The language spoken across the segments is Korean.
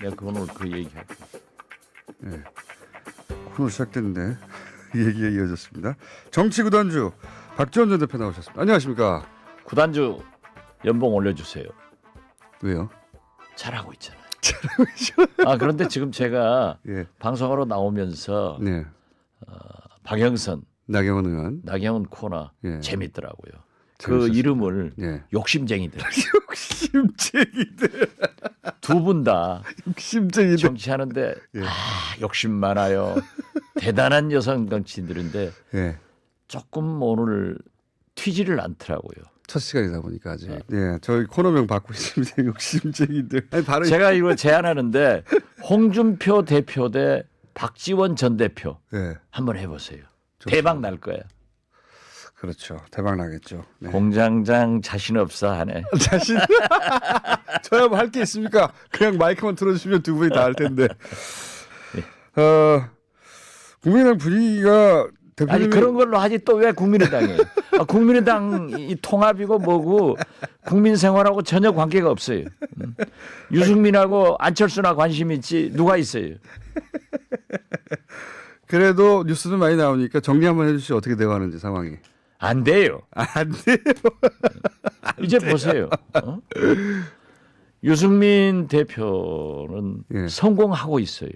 내가 그건 오늘 그 얘기할게. 예. 코너 시작됐는데 얘기가 이어졌습니다. 정치 구단주 박지원 전 대표 나오셨습니다. 안녕하십니까? 구단주 연봉 올려주세요. 왜요? 잘하고 있잖아요. 잘하고 있잖아요. 아 그런데 지금 제가 예. 방송으로 나오면서 네. 어, 박영선, 나경원 의원, 나경원 코너 예. 재밌더라고요. 그 이름을 예. 욕심쟁이들. 욕심쟁이들. 두 분 다 욕심쟁이들. 정치하는데 예. 아, 욕심 많아요. 대단한 여성 정치인들인데 예. 조금 오늘 튀지를 않더라고요. 첫 시간이다 보니까 아직. 네. 예, 저희 코너명 받고 있습니다. 욕심쟁이들. 아니, 바로 제가 이걸 제안하는데 홍준표 대표 대 박지원 전 대표 예. 한번 해보세요. 좋습니다. 대박 날 거예요. 그렇죠. 대박 나겠죠. 네. 공장장 자신 없어 하네. 자신? 저야 뭐 할 게 있습니까? 그냥 마이크만 틀어주시면 두 분이 다 할 텐데. 네. 어, 국민의당 분위기가 대표님이... 아니 그런 걸로 하지 또 왜 국민의당이에요? 아, 국민의당 이 통합이고 뭐고 국민 생활하고 전혀 관계가 없어요. 음. 유승민하고 안철수나 관심 있지 누가 있어요? 그래도 뉴스는 많이 나오니까 정리 한번 해주시죠. 어떻게 되어하는지 상황이. 안 돼요. 안 돼요. 안 이제 돼요. 보세요. 어? 유승민 대표는 예. 성공하고 있어요.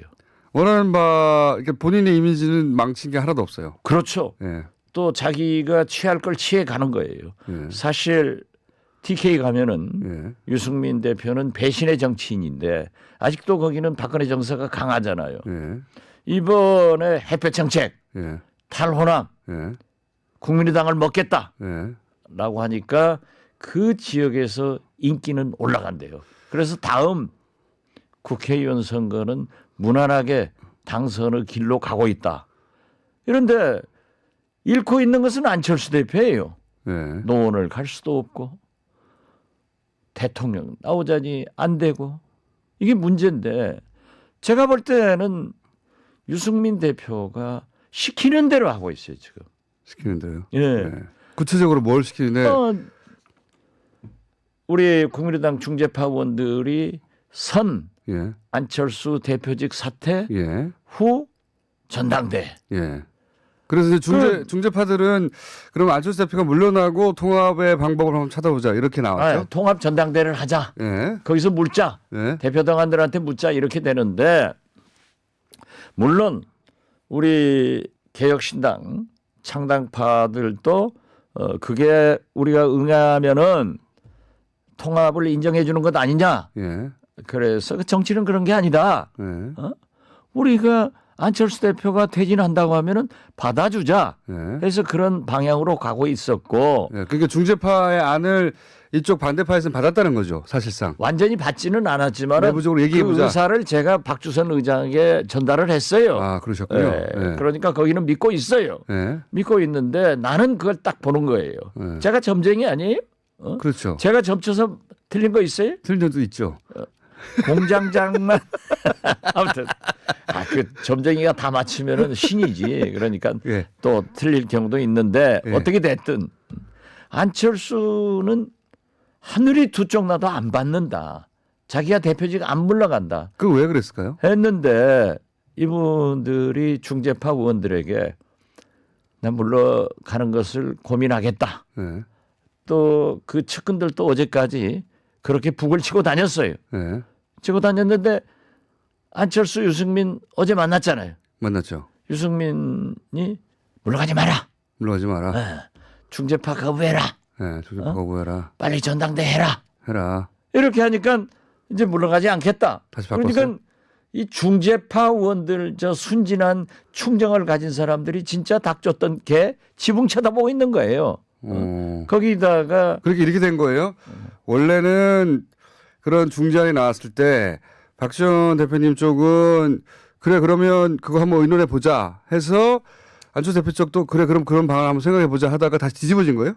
원하는 바그러니 본인의 이미지는 망친 게 하나도 없어요. 그렇죠. 예. 또 자기가 취할 걸 취해 가는 거예요. 예. 사실 TK 가면은 예. 유승민 대표는 배신의 정치인인데 아직도 거기는 박근혜 정서가 강하잖아요. 예. 이번에 햇볕 정책, 예. 탈호남, 예. 국민의당을 먹겠다. 예. 라고 하니까 그 지역에서 인기는 올라간대요. 그래서 다음 국회의원 선거는 무난하게 당선의 길로 가고 있다. 이런데 잃고 있는 것은 안철수 대표예요. 네. 노원을 갈 수도 없고 대통령 나오자니 안 되고 이게 문제인데 제가 볼 때는 유승민 대표가 시키는 대로 하고 있어요 지금. 시키는데요. 예. 네. 구체적으로 뭘 시키는데? 어, 우리 국민의당 중재파원들이 선 예. 안철수 대표직 사퇴 예. 후 전당대. 예. 그래서 이제 중재 그, 중재파들은 그럼 안철수 대표가 물러나고 통합의 방법을 한번 찾아보자 이렇게 나왔죠. 아, 통합 전당대를 하자. 예. 거기서 물자. 예. 대표 당원들한테 묻자 이렇게 되는데 물론 우리 개혁신당 창당파들도 어, 그게 우리가 응하면은 통합을 인정해 주는 것 아니냐. 예. 그래서 그 정치는 그런 게 아니다. 예. 어? 우리가 안철수 대표가 퇴진한다고 하면은 받아주자 네. 해서 그런 방향으로 가고 있었고. 네, 그러니까 중재파의 안을 이쪽 반대파에서는 받았다는 거죠, 사실상. 완전히 받지는 않았지만 내부적으로 얘기해보자. 그 의사를 제가 박주선 의장에게 전달을 했어요. 아, 그러셨군요. 네. 네. 그러니까 거기는 믿고 있어요. 네. 믿고 있는데 나는 그걸 딱 보는 거예요. 네. 제가 점쟁이 아니에요? 어? 그렇죠. 제가 점쳐서 틀린 거 있어요? 틀린 점도 있죠. 어. 공장장만 아무튼 아 그 점쟁이가 다 맞히면은 신이지. 그러니까 예. 또 틀릴 경우도 있는데 예. 어떻게 됐든 안철수는 하늘이 두 쪽 나도 안 받는다. 자기가 대표직 안 물러간다. 그 왜 그랬을까요? 했는데 이분들이 중재파 의원들에게 나 물러가는 것을 고민하겠다. 네. 예. 또그 측근들도 어제까지 그렇게 북을 치고 다녔어요. 네. 치고 다녔는데 안철수 유승민 어제 만났잖아요. 만났죠. 유승민이 물러가지 마라. 물러가지 마라. 네. 예. 중재파 거부해라. 네, 예, 중재파 어? 거부해라. 빨리 전당대 해라. 해라. 이렇게 하니까 이제 물러가지 않겠다. 다시 바꿨어. 그러니까 이 중재파 의원들 저 순진한 충정을 가진 사람들이 진짜 닥쳤던 개 지붕 쳐다보고 있는 거예요. 어. 어. 거기다가 그렇게 이렇게 된 거예요. 원래는 그런 중재안이 나왔을 때 박지원 대표님 쪽은 그래 그러면 그거 한번 의논해 보자 해서 안철 수 대표 쪽도 그래 그럼 그런 방안 한번 생각해 보자 하다가 다시 뒤집어진 거예요?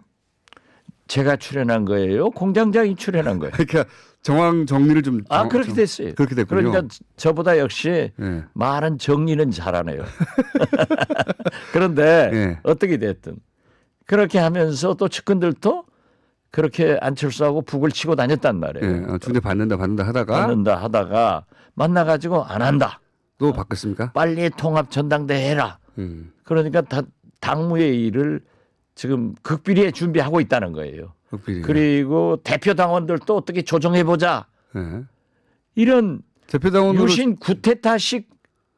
제가 출연한 거예요. 공장장이 출연한 거예요. 그러니까 정황 정리를 좀. 아 그렇게 됐어요. 그렇게 됐군요. 그러니까 저보다 역시 네. 말은 정리는 잘하네요. 그런데 네. 어떻게 됐든 그렇게 하면서 또 측근들도 그렇게 안철수하고 북을 치고 다녔단 말이에요. 예, 어, 중대 받는다 받는다 하다가 받는다 하다가 만나가지고 안 한다. 또 바꿨습니까? 빨리 통합 전당대 해라. 음. 그러니까 다, 당무의 일을 지금 극비리에 준비하고 있다는 거예요. 극비리가. 그리고 대표 당원들도 어떻게 조정해 보자. 예. 이런 대표 당원으 유신 구테타식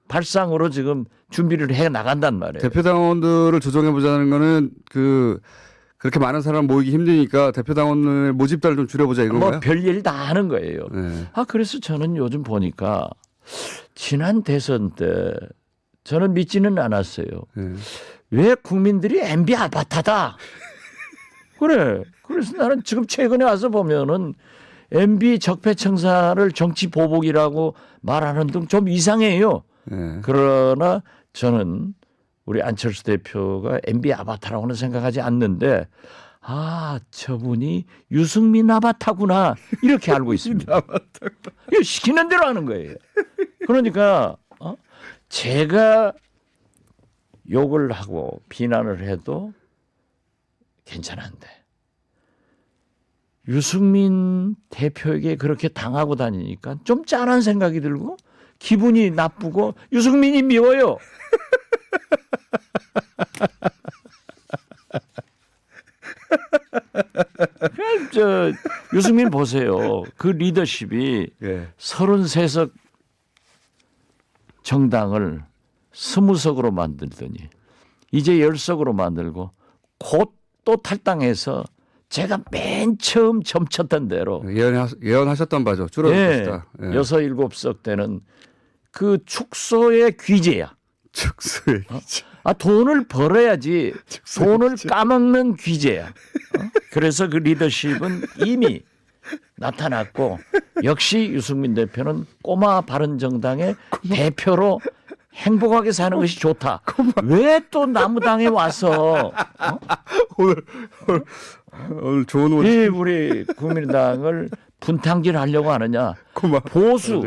발상으로 지금 준비를 해 나간단 말이에요. 대표 당원들을 조정해 보자는 거는 그 그렇게 많은 사람 모이기 힘드니까 대표 당원을 모집단을 좀 줄여보자 뭐 이거가요뭐 별일 다 하는 거예요. 네. 아 그래서 저는 요즘 보니까 지난 대선 때 저는 믿지는 않았어요. 네. 왜 국민들이 MB 아바타다? 그래. 그래서 나는 지금 최근에 와서 보면은 MB 적폐청사를 정치 보복이라고 말하는 등 좀 이상해요. 네. 그러나 저는 우리 안철수 대표가 MB 아바타라고는 생각하지 않는데 아 저분이 유승민 아바타구나 이렇게 알고 있습니다. 이거 시키는 대로 하는 거예요. 그러니까 어? 제가 욕을 하고 비난을 해도 괜찮은데 유승민 대표에게 그렇게 당하고 다니니까 좀 짠한 생각이 들고 기분이 나쁘고 유승민이 미워요. 저 유승민 보세요. 그 리더십이 예. 33석 정당을 20석으로 만들더니 이제 10석으로 만들고 곧 또 탈당해서 제가 맨 처음 점쳤던 대로 예언하, 예언하셨던 바죠. 줄어들었다. 예, 예. 6, 7석 때는 그 축소의 귀재야. 축소의 어? 아 돈을 벌어야지 돈을 기재. 까먹는 귀재야. 어? 그래서 그 리더십은 이미 나타났고 역시 유승민 대표는 꼬마 바른정당의 꼬마. 대표로 행복하게 사는 것이 좋다. 왜 또 나무당에 와서 어? 오늘, 오늘 오늘 좋은 원. 왜 우리 국민당을 분탕질 하려고 하느냐? 고마. 보수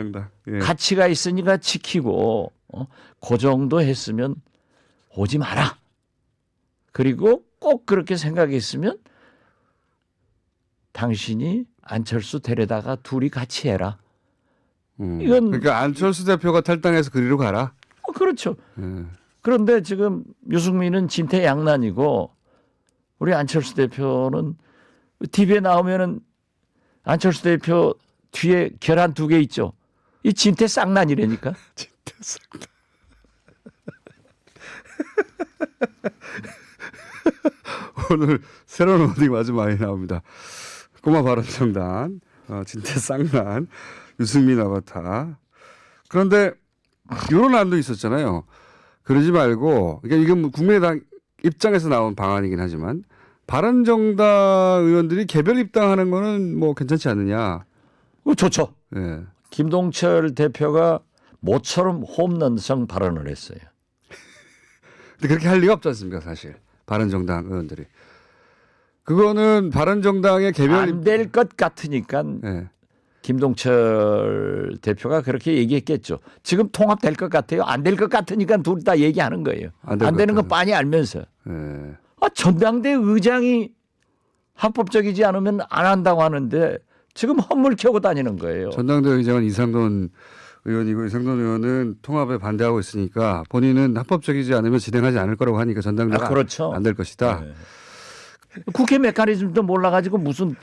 예. 가치가 있으니까 지키고 어? 그 정도 했으면 오지 마라. 그리고 꼭 그렇게 생각했으면 당신이 안철수 데려다가 둘이 같이 해라. 음. 이건 그러니까 안철수 대표가 탈당해서 그리로 가라. 어, 그렇죠. 음. 그런데 지금 유승민은 진퇴양난이고 우리 안철수 대표는 TV에 나오면은 안철수 대표 뒤에 계란 두개 있죠. 이진태쌍난이래니까 알겠습니다. 오늘 새로운 워딩 아주 많이 나옵니다. 꼬마 바른정당, 어, 진짜 쌍난, 유승민 아바타. 그런데 이런 안도 있었잖아요. 그러지 말고, 그러니까 이건 뭐 국민의당 입장에서 나온 방안이긴 하지만 바른정당 의원들이 개별 입당하는 거는 뭐 괜찮지 않느냐. 어, 좋죠. 예. 김동철 대표가 모처럼 홈런성 발언을 했어요. 근데 그렇게 할 리가 없지 않습니까 사실 바른정당 의원들이. 그거는 바른정당의 개별 안 될 것 같으니까 네. 김동철 대표가 그렇게 얘기했겠죠. 지금 통합될 것 같아요. 안 될 것 같으니까 둘 다 얘기하는 거예요. 안, 되는 건 빤히 알면서. 네. 아, 전당대 의장이 합법적이지 않으면 안 한다고 하는데 지금 헛물 켜고 다니는 거예요. 전당대 의장은 이상돈 의원이고 이성돈 의원은 통합에 반대하고 있으니까 본인은 합법적이지 않으면 진행하지 않을 거라고 하니까 전당대회가 아, 그렇죠. 안될 것이다. 네. 국회 메커니즘도 몰라가지고 무슨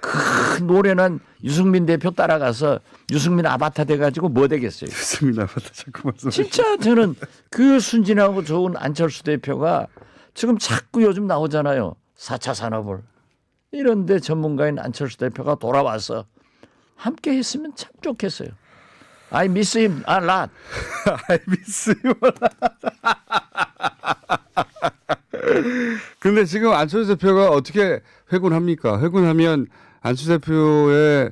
큰 노래는 유승민 대표 따라가서 유승민 아바타 돼가지고 뭐 되겠어요? 유승민 아바타 자꾸 말씀. 진짜 저는 그 순진하고 좋은 안철수 대표가 지금 자꾸 요즘 나오잖아요. 4차 산업을 이런데 전문가인 안철수 대표가 돌아와서 함께 했으면 참 좋겠어요. I miss him a lot. I miss him a lot. 근데 지금 안철수 대표가 어떻게 회군합니까? 회군하면 안철수 대표의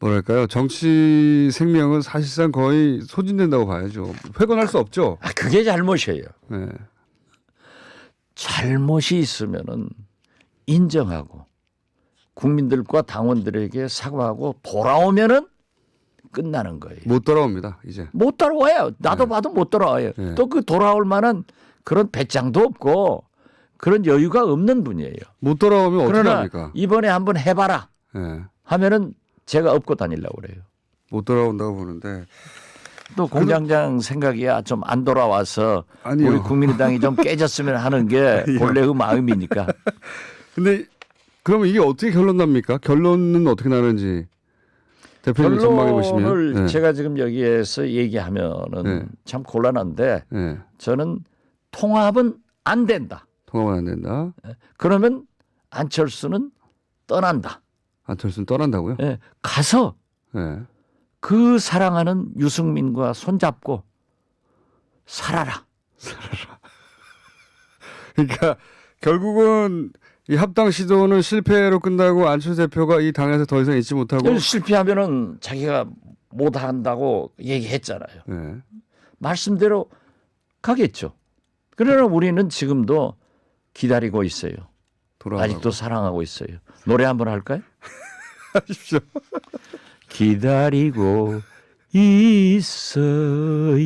뭐랄까요 정치 생명은 사실상 거의 소진된다고 봐야죠. 회군할 수 없죠. 아, 그게 잘못이에요. 네. 잘못이 있으면은 인정하고 국민들과 당원들에게 사과하고 돌아오면은 끝나는 거예요. 못 돌아옵니다. 이제. 못 따라와요. 나도 네. 봐도 못 따라와요. 네. 또그 돌아올 만한 그런 배짱도 없고 그런 여유가 없는 분이에요. 못 돌아오면 어떻게 합니까? 이번에 한번 해봐라 네. 하면은 제가 업고 다닐라고 그래요. 못 돌아온다고 보는데 또 공장장 생각이야 좀 안 돌아와서 아니요. 우리 국민의당이 좀 깨졌으면 하는 게 본래의 그 마음이니까. 근데 그러면 이게 어떻게 결론 납니까? 결론은 어떻게 나는지. 대표님 전망해 보시면 네. 제가 지금 여기에서 얘기하면은 네. 참 곤란한데 네. 저는 통합은 안 된다. 통합은 안 된다. 예. 그러면 안철수는 떠난다. 안철수는 떠난다고요? 예. 네. 가서 그 사랑하는 유승민과 손잡고 살아라. 살아라. 그러니까 결국은 이 합당 시도는 실패로 끝나고 안철수 대표가 이 당에서 더 이상 있지 못하고 실패하면은 자기가 못 한다고 얘기했잖아요. 네. 말씀대로 가겠죠. 그러나 우리는 지금도 기다리고 있어요. 돌아가고. 아직도 사랑하고 있어요. 노래 한번 할까요? 하십시오. 기다리고 있어요.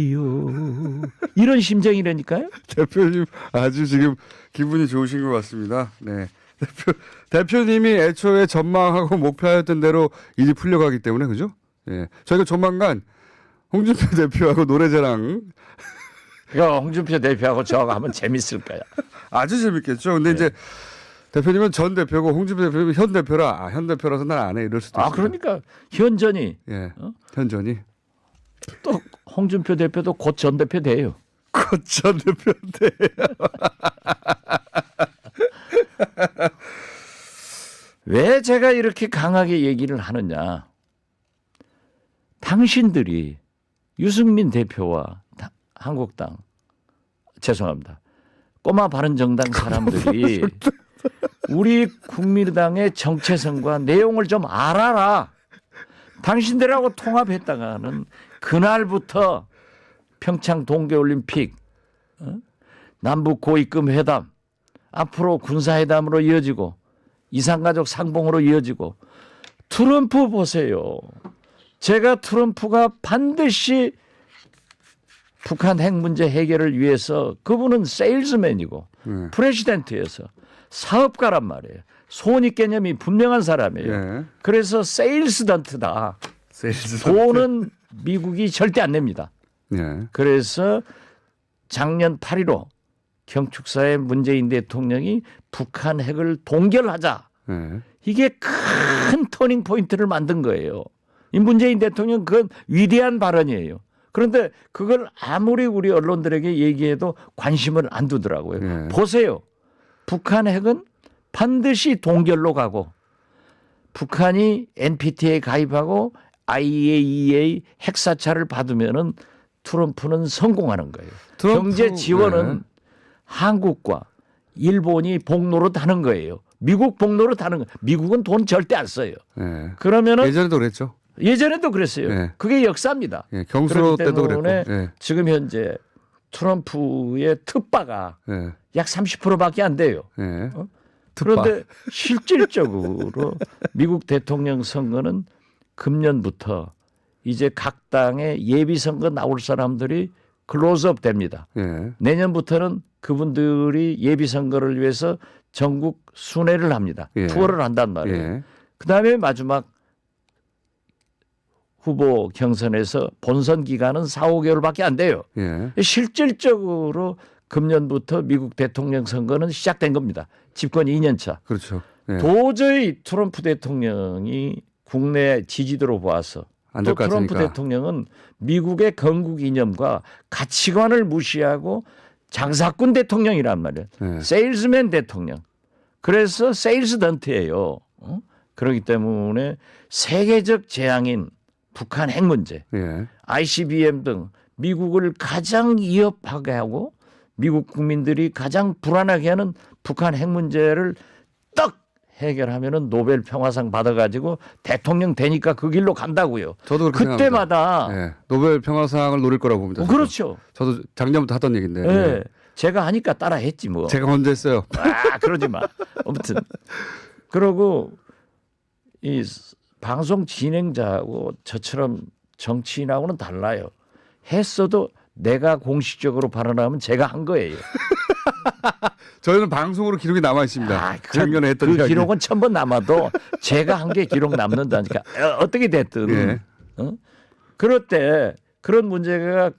이런 심정이라니까요. 대표님 아주 지금 기분이 좋으신 것 같습니다. 네. 대표, 대표님이 애초에 전망하고 목표하였던 대로 일이 풀려가기 때문에 그죠? 예. 저희가 조만간 홍준표 대표하고 노래자랑 홍준표 대표하고 저하고 하면 재밌을 거야. 아주 재밌겠죠. 근데 네. 이제 대표님은 전 대표고 홍준표 대표님은 현 대표라 아, 현 대표라서 난 안 해 이럴 수도 아, 있어요. 아 그러니까 현전이 예. 어? 현전이 또 홍준표 대표도 곧 전 대표 돼요. 곧 전 대표 돼요. 왜 제가 이렇게 강하게 얘기를 하느냐. 당신들이 유승민 대표와 다, 한국당 죄송합니다. 꼬마 바른정당 사람들이 우리 국민의당의 정체성과 내용을 좀 알아라. 당신들하고 통합했다가는 그날부터 평창 동계올림픽, 어? 남북 고위급 회담, 앞으로 군사회담으로 이어지고 이산가족 상봉으로 이어지고 트럼프 보세요. 제가 트럼프가 반드시 북한 핵 문제 해결을 위해서 그분은 세일즈맨이고 네. 프레시덴트에서 사업가란 말이에요. 손익 개념이 분명한 사람이에요. 네. 그래서 세일스던트다. 세일스던트. 돈은 미국이 절대 안됩니다 네. 예. 그래서 작년 8.15 경축사에 문재인 대통령이 북한 핵을 동결하자. 네. 이게 큰 터닝 포인트를 만든 거예요. 이 문재인 대통령 그건 위대한 발언이에요. 그런데 그걸 아무리 우리 언론들에게 얘기해도 관심을 안 두더라고요. 네. 보세요. 북한 핵은 반드시 동결로 가고 북한이 NPT에 가입하고 IAEA 핵사찰을 받으면은 트럼프는 성공하는 거예요. 트럼프, 경제 지원은 네. 한국과 일본이 복로로 타는 거예요. 미국 복로로 타는 거. 미국은 돈 절대 안 써요. 네. 그러면은 예전에도 그랬죠. 예전에도 그랬어요. 네. 그게 역사입니다. 예, 네. 경수로 때도 그랬고. 지금 현재 트럼프의 특바가 네. 약 30%밖에 안 돼요. 네. 어? 그런데 실질적으로 미국 대통령 선거는 금년부터 이제 각 당의 예비선거 나올 사람들이 클로즈업 됩니다. 예. 내년부터는 그분들이 예비선거를 위해서 전국 순회를 합니다. 예. 투어를 한단 말이에요. 예. 그다음에 마지막 후보 경선에서 본선 기간은 4, 5개월밖에 안 돼요. 예. 실질적으로 금년부터 미국 대통령 선거는 시작된 겁니다. 집권 2년 차. 그렇죠. 예. 도저히 트럼프 대통령이 국내 지지도로 보아서 또 트럼프 대통령은 미국의 건국 이념과 가치관을 무시하고 장사꾼 대통령이란 말이에요. 네. 세일즈맨 대통령. 그래서 세일스 던트예요. 어? 그렇기 때문에 세계적 재앙인 북한 핵 문제, 네. 예. ICBM 등 미국을 가장 위협하게 하고 미국 국민들이 가장 불안하게 하는 북한 핵 문제를 해결하면은 노벨 평화상 받아가지고 대통령 되니까 그 길로 간다고요. 저도 그때마다 네. 노벨 평화상을 노릴 거라고 봅니다. 어, 그렇죠. 저도 작년부터 하던 얘기인데. 네. 네. 제가 하니까 따라 했지 뭐. 제가 먼저 했어요. 아 그러지 마. 아무튼 그러고 이 방송 진행자하고 저처럼 정치인하고는 달라요. 했어도 내가 공식적으로 발언하면 제가 한 거예요. 저희는 방송으로 기록이 남아 있습니다. 아, 그, 작년에 했던 그 이야기. 기록은 천번 남아도 제가 한 게 기록 남는다니까 예. 어떻게 됐든. 예. 어? 그럴 때 그런 문제가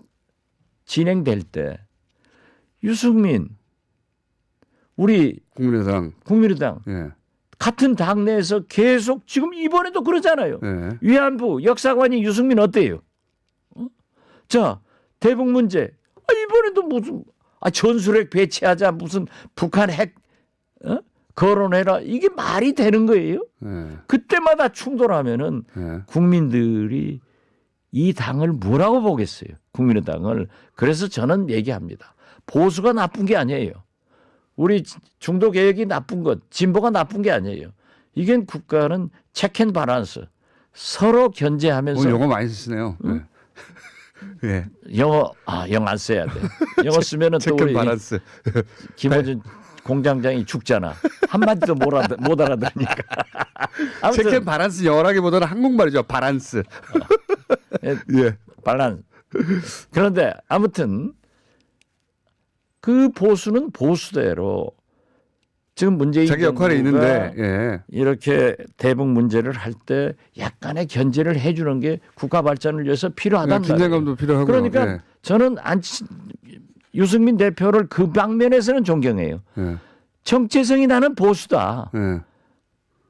진행될 때 유승민 우리 국민의당 국민의당 예. 같은 당내에서 계속 지금 이번에도 그러잖아요. 예. 위안부 역사관이 유승민 어때요? 어? 자 대북 문제 아, 이번에도 무슨 아, 전술핵 배치하자 무슨 북한 핵 어? 거론해라 이게 말이 되는 거예요. 네. 그때마다 충돌하면은 네. 국민들이 이 당을 뭐라고 보겠어요? 국민의당을. 그래서 저는 얘기합니다. 보수가 나쁜 게 아니에요. 우리 중도 개혁이 나쁜 것, 진보가 나쁜 게 아니에요. 이건 국가는 체크 앤 바란스. 서로 견제하면서. 오늘 용 많이 쓰시네요. 예. 응? 네. 예. 영어 아 영어 안 써야 돼. 영어 쓰면은 또 우리 바란스. 김호준 네. 공장장이 죽잖아. 한마디도 못, 알아, 못 알아들으니까. 체크 바란스 영어라기보다는 한국말이죠. 바란스. 어. 예. 발란. 예. 그런데 아무튼 그 보수는 보수대로 지금 문제인 자기 역할이 있는데 예. 이렇게 대북 문제를 할 때 약간의 견제를 해주는 게 국가 발전을 위해서 필요하다는 예, 긴장감도 필요하고 그러니까 예. 저는 안 유승민 대표를 그 방면에서는 존경해요. 예. 정체성이 나는 보수다. 예.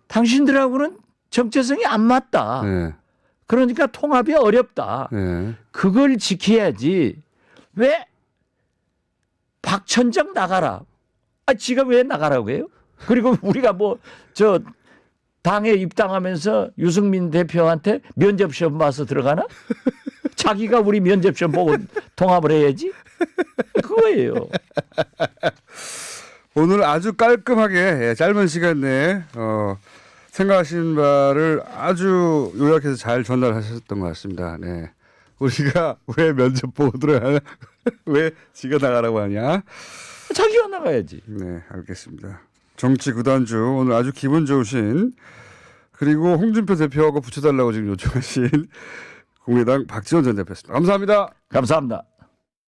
당신들하고는 정체성이 안 맞다. 예. 그러니까 통합이 어렵다. 예. 그걸 지켜야지 왜 박천장 나가라. 아, 지가 왜 나가라고 해요? 그리고 우리가 뭐, 저, 당에 입당하면서 유승민 대표한테 면접 시험 봐서 들어가나? 자기가 우리 면접 시험 보고 통합을 해야지? 그거예요. 오늘 아주 깔끔하게 예, 짧은 시간 내에 어, 생각하시 바를 아주 요약해서 잘 전달하셨던 것 같습니다. 네. 우리가 왜 면접 보고 들어가냐? 왜 지가 나가라고 하냐? 자기가 나가야지. 네, 알겠습니다. 정치 구단주 오늘 아주 기분 좋으신 그리고 홍준표 대표하고 붙여달라고 지금 요청하신 국민당 박지원 전 대표였습니다. 감사합니다. 감사합니다.